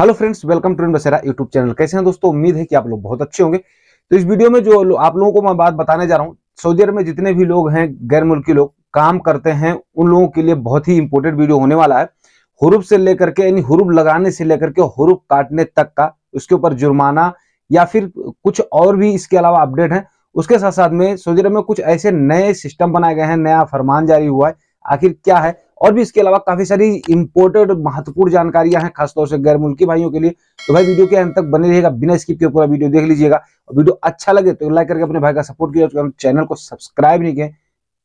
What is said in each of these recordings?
Hello friends welcome to इन बसेरा YouTube channel कैसे हैं दोस्तों उम्मीद है कि आप लोग बहुत अच्छे होंगे तो इस वीडियो में जो आप लोगों को मैं बात बताने जा रहा हूं सऊदी अरब में जितने भी लोग हैं गैर मुल्की लोग काम करते हैं उन लोगों के लिए बहुत ही इंपॉर्टेंट वीडियो होने वाला है हरूब से लेकर के यानी हरूब लगाने से लेकर के हरूप काटने तक का उसके ऊपर जुर्माना या फिर कुछ और भी इसके अलावा अपडेट है उसके साथ साथ में सऊदी अरब में कुछ ऐसे नए सिस्टम बनाए गए हैं नया फरमान जारी हुआ है आखिर क्या है और भी इसके अलावा काफी सारी इंपोर्टेंट महत्वपूर्ण जानकारियां हैं खासतौर से गैर मुल्की भाइयों के लिए तो भाई वीडियो के अंत तक बने रहेगा बिना स्किप के पूरा वीडियो देख लीजिएगा और वीडियो अच्छा लगे तो लाइक करके अपने भाई का सपोर्ट किया चैनल को सब्सक्राइब नहीं किए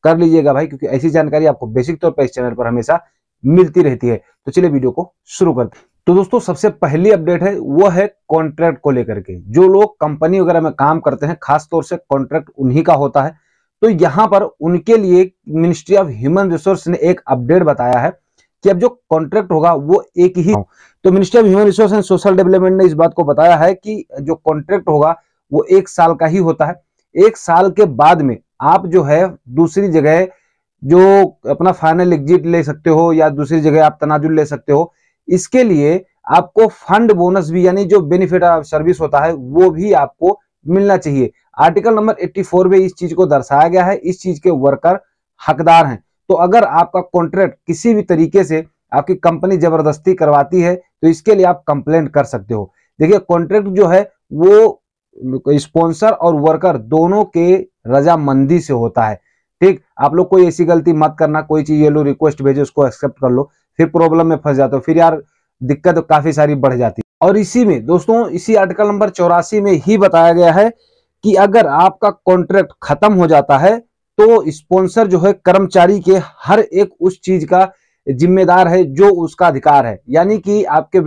कर लीजिएगा भाई क्योंकि ऐसी जानकारी आपको बेसिक तौर पर इस चैनल पर हमेशा मिलती रहती है तो चलिए वीडियो को शुरू करते हैं तो दोस्तों सबसे पहली अपडेट है वो है कॉन्ट्रैक्ट को लेकर के जो लोग कंपनी वगैरह में काम करते हैं खासतौर से कॉन्ट्रैक्ट उन्हीं का होता है तो यहां पर उनके लिए मिनिस्ट्री ऑफ ह्यूमन रिसोर्स ने एक अपडेट बताया है कि अब जो कॉन्ट्रैक्ट होगा वो एक ही हाँ। तो ministry of human resource and social development ने इस बात को बताया है कि जो कॉन्ट्रैक्ट होगा वो एक साल का ही होता है एक साल के बाद में आप जो है दूसरी जगह जो अपना फाइनल एग्जिट ले सकते हो या दूसरी जगह आप तनाजुल ले सकते हो इसके लिए आपको फंड बोनस भी यानी जो बेनिफिट ऑफ सर्विस होता है वो भी आपको मिलना चाहिए आर्टिकल नंबर 84 में इस चीज को दर्शाया गया है इस चीज के वर्कर हकदार हैं तो अगर आपका कॉन्ट्रैक्ट किसी भी तरीके से आपकी कंपनी जबरदस्ती करवाती है तो इसके लिए आप कंप्लेन कर सकते हो देखिए कॉन्ट्रैक्ट जो है वो स्पॉन्सर और वर्कर दोनों के रजामंदी से होता है ठीक आप लोग कोई ऐसी गलती मत करना कोई चीज ये लो रिक्वेस्ट भेजो उसको एक्सेप्ट कर लो फिर प्रॉब्लम में फंस जाते हो फिर यार दिक्कत काफी सारी बढ़ जाती है और इसी में दोस्तों इसी आर्टिकल नंबर चौरासी में ही बताया गया है कि अगर आपका कॉन्ट्रैक्ट खत्म हो जाता है तो स्पॉन्सर जो है कर्मचारी के हर एक उस चीज का जिम्मेदार है जो उसका अधिकार है यानी कि आपके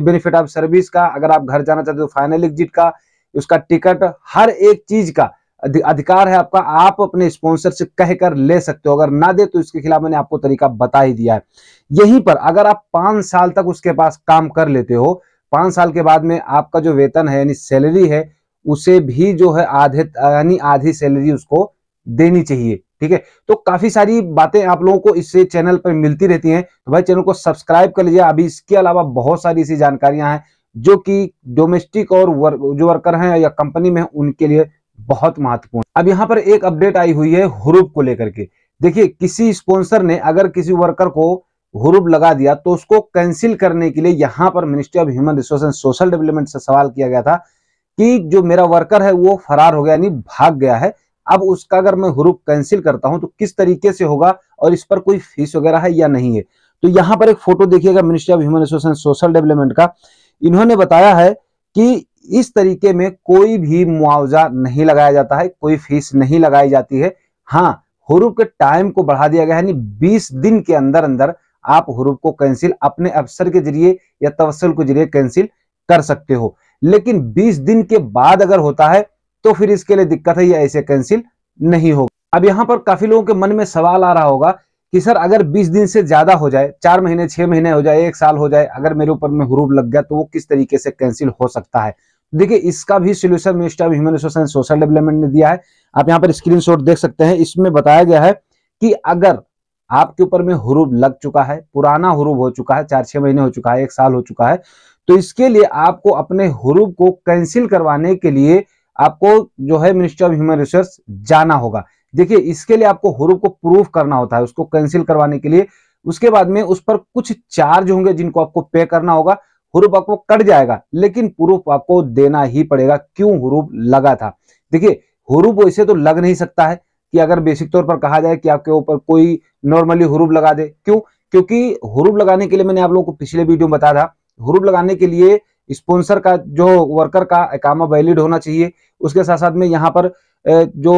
बेनिफिट ऑफ सर्विस का अगर आप घर जाना चाहते हो फाइनल तो एग्जिट का उसका टिकट हर एक चीज का अधिकार है आपका आप अपने स्पॉन्सर से कहकर ले सकते हो अगर ना दे तो इसके खिलाफ मैंने आपको तरीका बता ही दिया है यहीं पर अगर आप पांच साल तक उसके पास काम कर लेते हो पांच साल के बाद में आपका जो वेतन है यानी सैलरी है उसे भी जो है आधे यानी आधी सैलरी उसको देनी चाहिए ठीक है तो काफी सारी बातें आप लोगों को इससे चैनल पर मिलती रहती हैं तो भाई चैनल को सब्सक्राइब कर लीजिए अभी इसके अलावा बहुत सारी ऐसी जानकारियां हैं जो कि डोमेस्टिक और वर्क जो वर्कर हैं या कंपनी में उनके लिए बहुत महत्वपूर्ण अब यहाँ पर एक अपडेट आई हुई है हुरूप को लेकर के देखिए किसी स्पॉन्सर ने अगर किसी वर्कर को हुरूप लगा दिया तो उसको कैंसिल करने के लिए यहाँ पर ministry of human resource and social development से सवाल किया गया था कि जो मेरा वर्कर है वो फरार हो गया यानी भाग गया है अब उसका अगर मैं हुरूप कैंसिल करता हूं तो किस तरीके से होगा और इस पर कोई फीस वगैरह है या नहीं है तो यहाँ पर एक फोटो देखिएगा ministry of human resource and social development का इन्होंने बताया है कि इस तरीके में कोई भी मुआवजा नहीं लगाया जाता है कोई फीस नहीं लगाई जाती है हाँ हरूब के टाइम को बढ़ा दिया गया है यानी बीस दिन के अंदर अंदर आप हरूब को कैंसिल अपने अफसर के जरिए या तवसल के जरिए कैंसिल कर सकते हो लेकिन 20 दिन के बाद अगर होता है तो फिर इसके लिए दिक्कत है या ऐसे कैंसिल नहीं होगा अब यहाँ पर काफी लोगों के मन में सवाल आ रहा होगा कि सर अगर 20 दिन से ज्यादा हो जाए चार महीने छह महीने हो जाए एक साल हो जाए अगर मेरे ऊपर में हरूब लग गया तो वो किस तरीके से कैंसिल हो सकता है देखिए इसका भी solution minister of human resource and social development ने दिया है आप यहाँ पर स्क्रीन देख सकते हैं इसमें बताया गया है कि अगर आपके ऊपर में हरूब लग चुका है पुराना हरूब हो चुका है चार छह महीने हो चुका है एक साल हो चुका है तो इसके लिए आपको अपने हरूब को कैंसिल करवाने के लिए आपको जो है मिनिस्ट्री ऑफ ह्यूमन रिसोर्स जाना होगा देखिए इसके लिए आपको हरूब को प्रूफ करना होता है उसको कैंसिल करवाने के लिए उसके बाद में उस पर कुछ चार्ज होंगे जिनको आपको पे करना होगा हरूफ आपको कट जाएगा लेकिन प्रूफ आपको देना ही पड़ेगा क्यों हुरूप लगा था देखिए हरूफ वैसे तो लग नहीं सकता है कि अगर बेसिक तौर पर कहा जाए कि आपके ऊपर कोई नॉर्मली हरूफ लगा दे क्यों क्योंकि हरूफ लगाने के लिए मैंने आप लोगों को पिछले वीडियो में बताया था हरूप लगाने के लिए स्पॉन्सर का जो वर्कर का एकामा वैलिड होना चाहिए उसके साथ साथ में यहाँ पर जो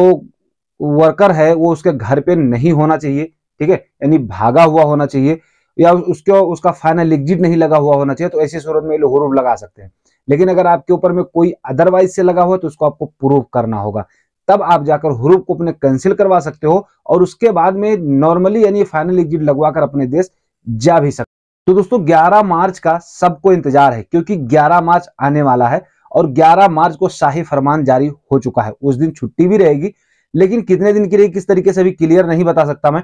वर्कर है वो उसके घर पे नहीं होना चाहिए ठीक है यानी भागा हुआ होना चाहिए या उसको उसका फाइनल एग्जिट नहीं लगा हुआ होना चाहिए तो ऐसी सूरत में ये लोग लगा सकते हैं लेकिन अगर आपके ऊपर में कोई अदरवाइज से लगा हुआ तो उसको आपको प्रूव करना होगा तब आप जाकर हरूफ को अपने कैंसिल करवा सकते हो और उसके बाद में नॉर्मली यानी फाइनल एग्जिट लगवा कर अपने देश जा भी सकते तो दोस्तों 11 मार्च का सबको इंतजार है क्योंकि 11 मार्च आने वाला है और 11 मार्च को शाही फरमान जारी हो चुका है उस दिन छुट्टी भी रहेगी लेकिन कितने दिन की रहेगी किस तरीके से अभी क्लियर नहीं बता सकता मैं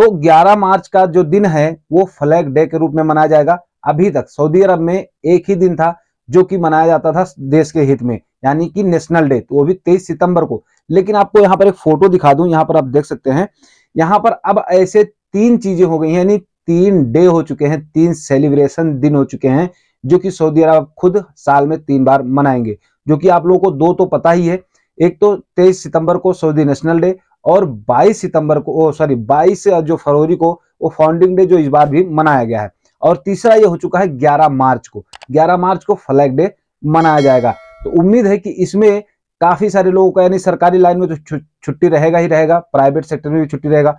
तो 11 मार्च का जो दिन है वो फ्लैग डे के रूप में मनाया जाएगा अभी तक सऊदी अरब में एक ही दिन था जो कि मनाया जाता था देश के हित में यानी कि नेशनल डे तो वो भी 23 सितंबर को लेकिन आपको यहाँ पर एक फोटो दिखा दूं यहाँ पर आप देख सकते हैं यहाँ पर अब ऐसे तीन चीजें हो गई यानी तीन डे हो चुके हैं तीन सेलिब्रेशन दिन हो चुके हैं जो कि सऊदी अरब खुद साल में तीन बार मनाएंगे जो कि आप लोगों को दो तो पता ही है एक तो 23 सितंबर को सऊदी नेशनल डे और 22 सितंबर को सॉरी 22 जो फरवरी को वो फाउंडिंग डे जो इस बार भी मनाया गया है और तीसरा ये हो चुका है 11 मार्च को 11 मार्च को फ्लैग डे मनाया जाएगा तो उम्मीद है कि इसमें काफी सारे लोगों का यानी सरकारी लाइन में तो छुट्टी रहेगा ही रहेगा प्राइवेट सेक्टर में भी छुट्टी रहेगा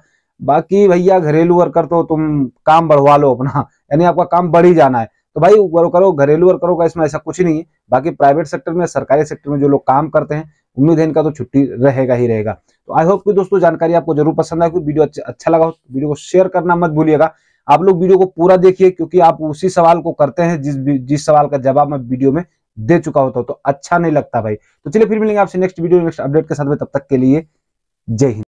बाकी भैया घरेलू वर्कर तो तुम काम बढ़वा लो अपना यानी आपका काम बढ़ ही जाना है तो भाई करो घरेलू वर्करों का इसमें ऐसा कुछ नहीं है बाकी प्राइवेट सेक्टर में सरकारी सेक्टर में जो लोग काम करते हैं उम्मीद है इनका तो छुट्टी रहेगा ही रहेगा तो आई होप की दोस्तों जानकारी आपको जरूर पसंद आए वीडियो अच्छा लगा हो तो वीडियो को शेयर करना मत भूलिएगा आप लोग वीडियो को पूरा देखिए क्योंकि आप उसी सवाल को करते हैं जिस जिस सवाल का जवाब मैं वीडियो में दे चुका होता हूं तो अच्छा नहीं लगता भाई तो चलिए फिर मिलेंगे आपसे नेक्स्ट वीडियो नेक्स्ट अपडेट के साथ में तब तक के लिए जय हिंद